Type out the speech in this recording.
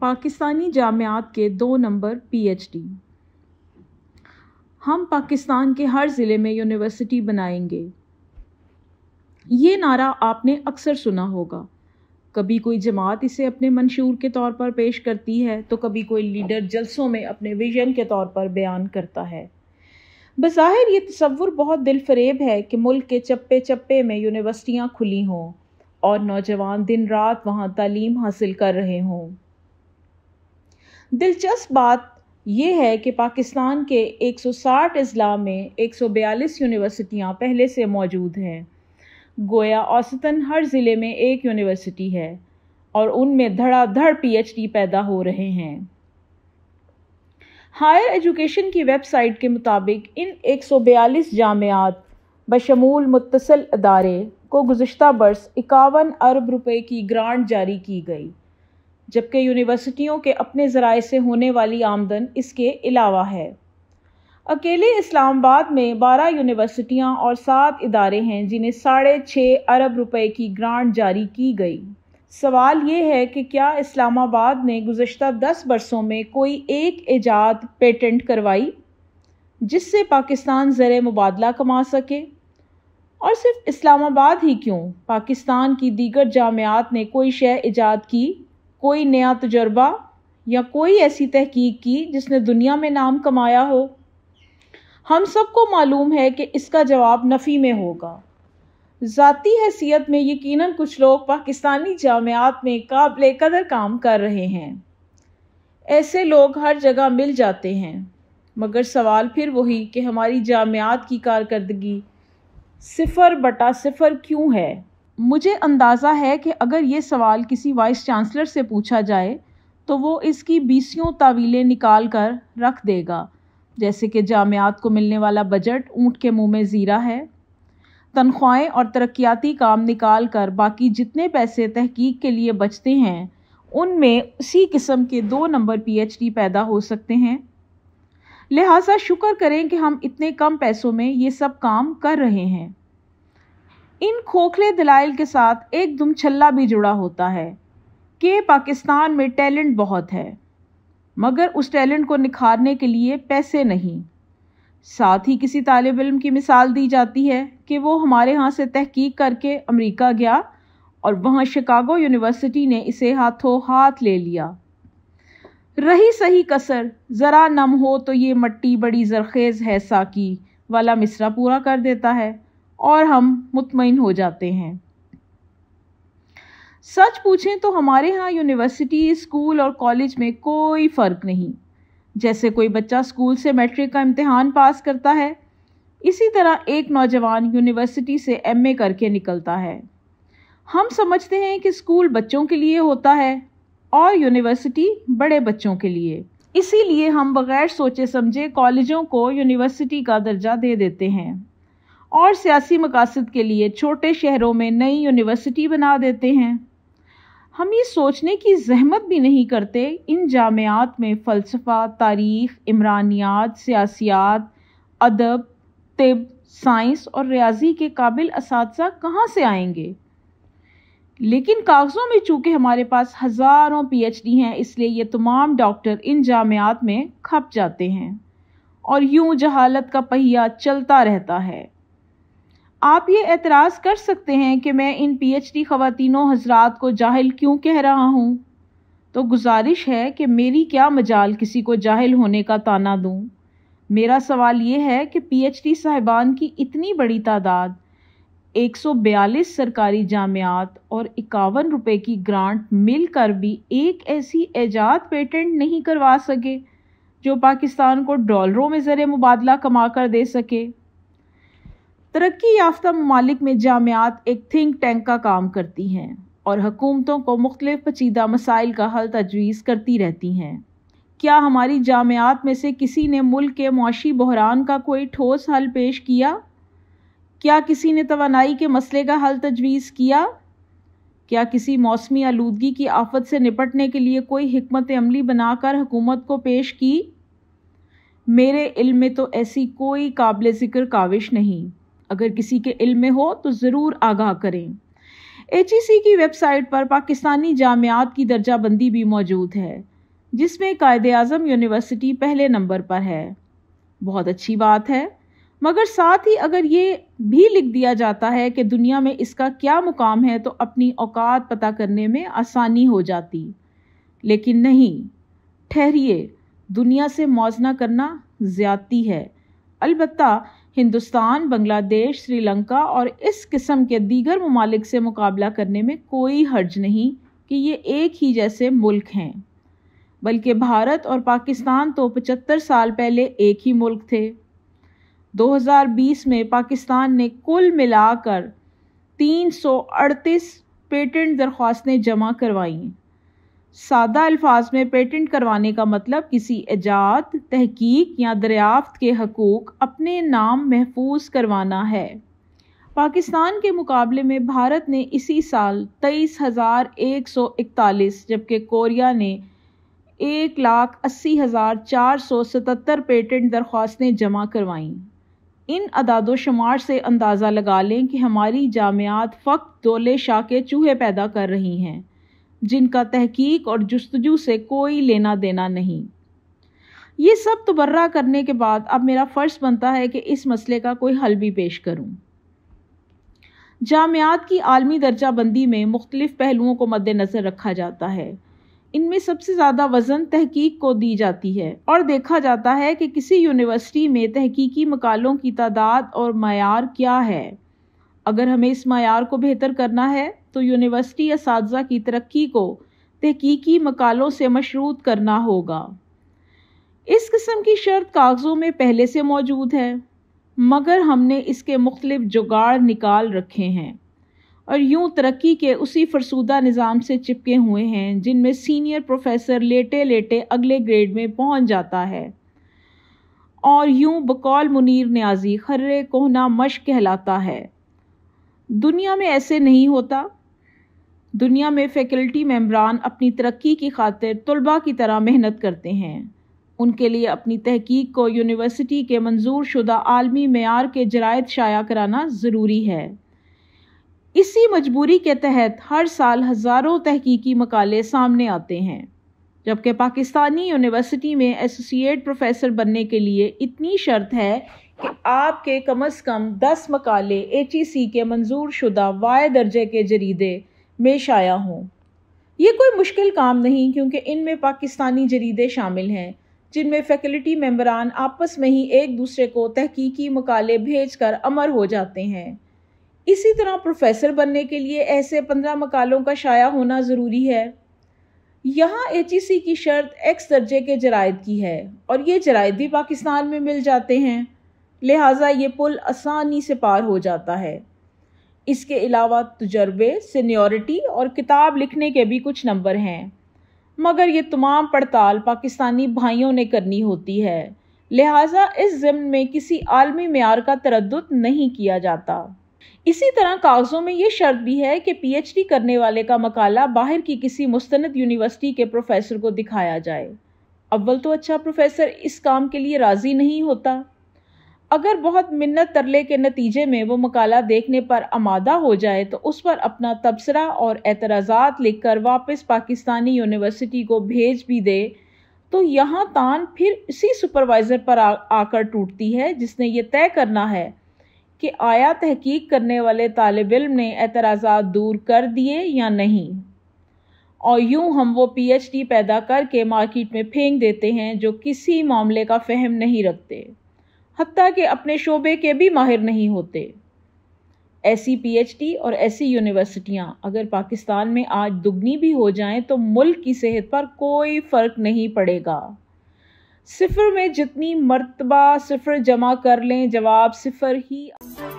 पाकिस्तानी जामियात के दो number PhD हम पाकिस्तान के हर ज़िले में यूनिवर्सिटी बनाएंगे ये नारा आपने अक्सर सुना होगा कभी कोई जमात इसे अपने मंशूर के तौर पर पेश करती है तो कभी कोई लीडर जलसों में अपने विजन के तौर पर बयान करता है बज़ाहिर ये तस्वुर बहुत दिलफरेब है कि मुल्क के चप्पे चप्पे में यूनिवर्सिटियाँ खुली हों और नौजवान दिन रात वहाँ तालीम हासिल कर रहे हों दिलचस्प बात यह है कि पाकिस्तान के 160 अजला में 142 यूनिवर्सिटियाँ पहले से मौजूद हैं गोया औसतन हर ज़िले में एक यूनिवर्सिटी है और उनमें धड़ाधड़ पीएचडी पैदा हो रहे हैं हायर एजुकेशन की वेबसाइट के मुताबिक इन 142 जामियात बशमूल मुतसल अदारे को गुज्त बरस इक्यावन अरब रुपए की ग्रांट जारी की गई जबकि यूनिवर्सिटियों के अपने ज़राए से होने वाली आमदन इसके अलावा है अकेले इस्लामाबाद में बारह यूनिवर्सिटियां और सात इदारे हैं जिन्हें साढ़े छः अरब रुपए की ग्रांट जारी की गई सवाल ये है कि क्या इस्लामाबाद ने गुज्त दस बरसों में कोई एक ईजाद पेटेंट करवाई जिससे पाकिस्तान ज़र मुबादला कमा सके और सिर्फ इस्लामाबाद ही क्यों पाकिस्तान की दीगर जामियात ने कोई शय ईजाद की कोई नया तजर्बा या कोई ऐसी तहकीक की जिसने दुनिया में नाम कमाया हो हम सबको मालूम है कि इसका जवाब नफ़ी में होगा ज़ाती हैसियत में यकीनन कुछ लोग पाकिस्तानी जामियात में काबिल कदर काम कर रहे हैं ऐसे लोग हर जगह मिल जाते हैं मगर सवाल फिर वही कि हमारी जामियात की कारकर्दगी सिफ़र बटा सिफ़र क्यों है मुझे अंदाज़ा है कि अगर ये सवाल किसी वाइस चांसलर से पूछा जाए तो वो इसकी बीसियों तावीलें निकाल कर रख देगा जैसे कि जामियात को मिलने वाला बजट ऊँट के मुँह में ज़ीरा है तनख्वाहें और तरक्याती काम निकाल कर बाकी जितने पैसे तहकीक के लिए बचते हैं उनमें उसी किस्म के दो नंबर पीएचडी पैदा हो सकते हैं लिहाजा शुक्र करें कि हम इतने कम पैसों में ये सब काम कर रहे हैं इन खोखले दलाइल के साथ एक दुम छल्ला भी जुड़ा होता है कि पाकिस्तान में टैलेंट बहुत है मगर उस टैलेंट को निखारने के लिए पैसे नहीं साथ ही किसी तालब इम की मिसाल दी जाती है कि वो हमारे यहाँ से तहकीक करके अमेरिका गया और वहाँ शिकागो यूनिवर्सिटी ने इसे हाथों हाथ ले लिया रही सही कसर ज़रा नम हो तो ये मट्टी बड़ी जरखेज़ है साकी वाला मिसरा पूरा कर देता है और हम मुतमिन हो जाते हैं सच पूछें तो हमारे यहाँ यूनिवर्सिटी स्कूल और कॉलेज में कोई फ़र्क नहीं जैसे कोई बच्चा स्कूल से मैट्रिक का इम्तहान पास करता है इसी तरह एक नौजवान यूनिवर्सिटी से एमए करके निकलता है हम समझते हैं कि स्कूल बच्चों के लिए होता है और यूनिवर्सिटी बड़े बच्चों के लिए इसीलिए हम बगैर सोचे समझे कॉलेजों को यूनिवर्सिटी का दर्जा दे देते हैं और सियासी मकासद के लिए छोटे शहरों में नई यूनिवर्सिटी बना देते हैं हम ये सोचने की जहमत भी नहीं करते इन जामियात में फ़लसफ़ा तारीख़ इमरानियात सियासियात अदब तिब साइंस और रियाजी के काबिल इस कहाँ से आएंगे लेकिन कागज़ों में चूँकि हमारे पास हज़ारों पीएचडी हैं इसलिए ये तमाम डॉक्टर इन जामियात में खप जाते हैं और यूं जहालत का पहिया चलता रहता है आप ये एतराज़ कर सकते हैं कि मैं इन पी एच डी ख़वानों हजरात को जाहिल क्यों कह रहा हूँ तो गुजारिश है कि मेरी क्या मजाल किसी को जाहिल होने का ताना दूँ मेरा सवाल ये है कि पी एच डी साहिबान की इतनी बड़ी तादाद एक सौ बयालीस सरकारी जामियात और इक्यावन रुपये की ग्रांट मिल कर भी एक ऐसी एजाद पेटेंट नहीं करवा सके जो पाकिस्तान को डॉलरों में ज़र मुबादला कमा कर दे सके तरक्की याफ्ता ममालिक में जामियात एक थिंक टैंक का काम करती हैं और हकूमतों को मुख्तलिफ पचीदा मसाइल का हल तजवीज़ करती रहती हैं क्या हमारी जामियात में से किसी ने मुल्क के मुशी बहरान का कोई ठोस हल पेश किया क्या किसी ने तोानाई के मसले का हल तजवीज़ किया क्या किसी मौसमी आलूदगी की आफत से निपटने के लिए कोई हमत अमली बनाकर हुकूमत को पेश की मेरे इल्म में तो ऐसी कोई काबिल ज़िक्र काविश नहीं अगर किसी के इल्म में हो तो ज़रूर आगाह करें एच e की वेबसाइट पर पाकिस्तानी जामियात की दर्जाबंदी भी मौजूद है जिसमें कायद अज़म यूनिवर्सिटी पहले नंबर पर है बहुत अच्छी बात है मगर साथ ही अगर ये भी लिख दिया जाता है कि दुनिया में इसका क्या मुकाम है तो अपनी औकात पता करने में आसानी हो जाती लेकिन नहीं ठहरिए दुनिया से मौजना करना ज़्यादती है अलबत्ता हिंदुस्तान बांग्लादेश श्रीलंका और इस किस्म के दीगर ममालिक से मुकाबला करने में कोई हर्ज नहीं कि ये एक ही जैसे मुल्क हैं बल्कि भारत और पाकिस्तान तो पचहत्तर साल पहले एक ही मुल्क थे 2020 में पाकिस्तान ने कुल मिलाकर 338 पेटेंट दरख्वास्तें जमा करवाईं सादा अल्फाज में पेटेंट करवाने का मतलब किसी एजाद तहकीक या दरियाफ्त के हकूक़ अपने नाम महफूज करवाना है पाकिस्तान के मुकाबले में भारत ने इसी साल तेईस हज़ार एक सौ इकतालीस जबकि कोरिया ने एक लाख अस्सी हज़ार चार सौ सतहत्तर पेटेंट दरख्वास्तें जमा करवाईं इन अदाद शुमार से अंदाज़ा लगा लें कि हमारी जामियात फ़क्त दोले शाह के चूहे पैदा कर रही हैं जिनका तहकीक और जस्तजू से कोई लेना देना नहीं ये सब तबर्रा करने के बाद अब मेरा फ़र्ज़ बनता है कि इस मसले का कोई हल भी पेश करूँ जामियात की आलमी दर्जा बंदी में मुख्तलिफ़ पहलुओं को मद्दनज़र रखा जाता है इनमें सबसे ज़्यादा वज़न तहकीक को दी जाती है और देखा जाता है कि किसी यूनिवर्सिटी में तहकीकी मकालों की तादाद और मैार क्या है अगर हमें इस मैार को बेहतर करना है तो यूनिवर्सिटी इस की तरक्की को तहकीकी मकालों से मशरूत करना होगा इस किस्म की शर्त कागज़ों में पहले से मौजूद है मगर हमने इसके मुख्तफ जुगाड़ निकाल रखे हैं और यूं तरक्की के उसी फरसूदा निज़ाम से चिपके हुए हैं जिनमें सीनियर प्रोफेसर लेटे लेटे अगले ग्रेड में पहुंच जाता है और यूं बकौल मुनीर न्याजी खर्रे कोहना मश कहलाता है दुनिया में ऐसे नहीं होता दुनिया में फैकल्टी मेम्बरान अपनी तरक्की की खातिर तलबा की तरह मेहनत करते हैं उनके लिए अपनी तहकीक को यूनिवर्सिटी के मंजूर शुदा आलमी मैार के जरायद शाया कराना ज़रूरी है इसी मजबूरी के तहत हर साल हज़ारों तहकीकी मकाले सामने आते हैं जबकि पाकिस्तानी यूनिवर्सिटी में एसोसिएट प्रोफेसर बनने के लिए इतनी शर्त है कि आपके कम अज़ कम दस मकाले एच ई सी के मंजूर शुदा वाय दर्जे के जरीदे में शाया हूँ ये कोई मुश्किल काम नहीं क्योंकि इनमें पाकिस्तानी जरीदे शामिल हैं जिनमें फैकल्टी मेम्बरान आपस में ही एक दूसरे को तहकीकी मकाले भेज कर अमर हो जाते हैं इसी तरह प्रोफेसर बनने के लिए ऐसे पंद्रह मकालों का शाया होना ज़रूरी है यहाँ एच की शर्त एक्स दर्जे के जरायद की है और ये जरायद भी पाकिस्तान में मिल जाते हैं लिहाजा ये पुल आसानी से पार हो जाता है इसके अलावा तजर्बे सीनियोरिटी और किताब लिखने के भी कुछ नंबर हैं मगर ये तमाम पड़ताल पाकिस्तानी भाइयों ने करनी होती है लिहाजा इस जमन में किसी आलमी मैार का तरद नहीं किया जाता इसी तरह कागज़ों में ये शर्त भी है कि पीएचडी करने वाले का मकाला बाहर की किसी मुस्त यूनिवर्सिटी के प्रोफेसर को दिखाया जाए अव्वल तो अच्छा प्रोफेसर इस काम के लिए राज़ी नहीं होता अगर बहुत मिन्नत तरले के नतीजे में वो मकाला देखने पर आमादा हो जाए तो उस पर अपना तबसरा और एतराज़ात लिखकर वापस पाकिस्तानी यूनिवर्सिटी को भेज भी दे तो यहाँ तान फिर इसी सुपरवाइज़र पर आकर टूटती है जिसने ये तय करना है कि आया तहकीक करने वाले तालब इम ने एतराज़ा दूर कर दिए या नहीं और यूं हम वो पीएचडी पैदा करके मार्केट में फेंक देते हैं जो किसी मामले का फहम नहीं रखते हती के अपने शोबे के भी माहिर नहीं होते ऐसी पीएचडी और ऐसी यूनिवर्सिटियाँ अगर पाकिस्तान में आज दुगनी भी हो जाएं तो मुल्क की सेहत पर कोई फ़र्क नहीं पड़ेगा सिफर में जितनी मरतबा सिफर जमा कर लें जवाब सिफर ही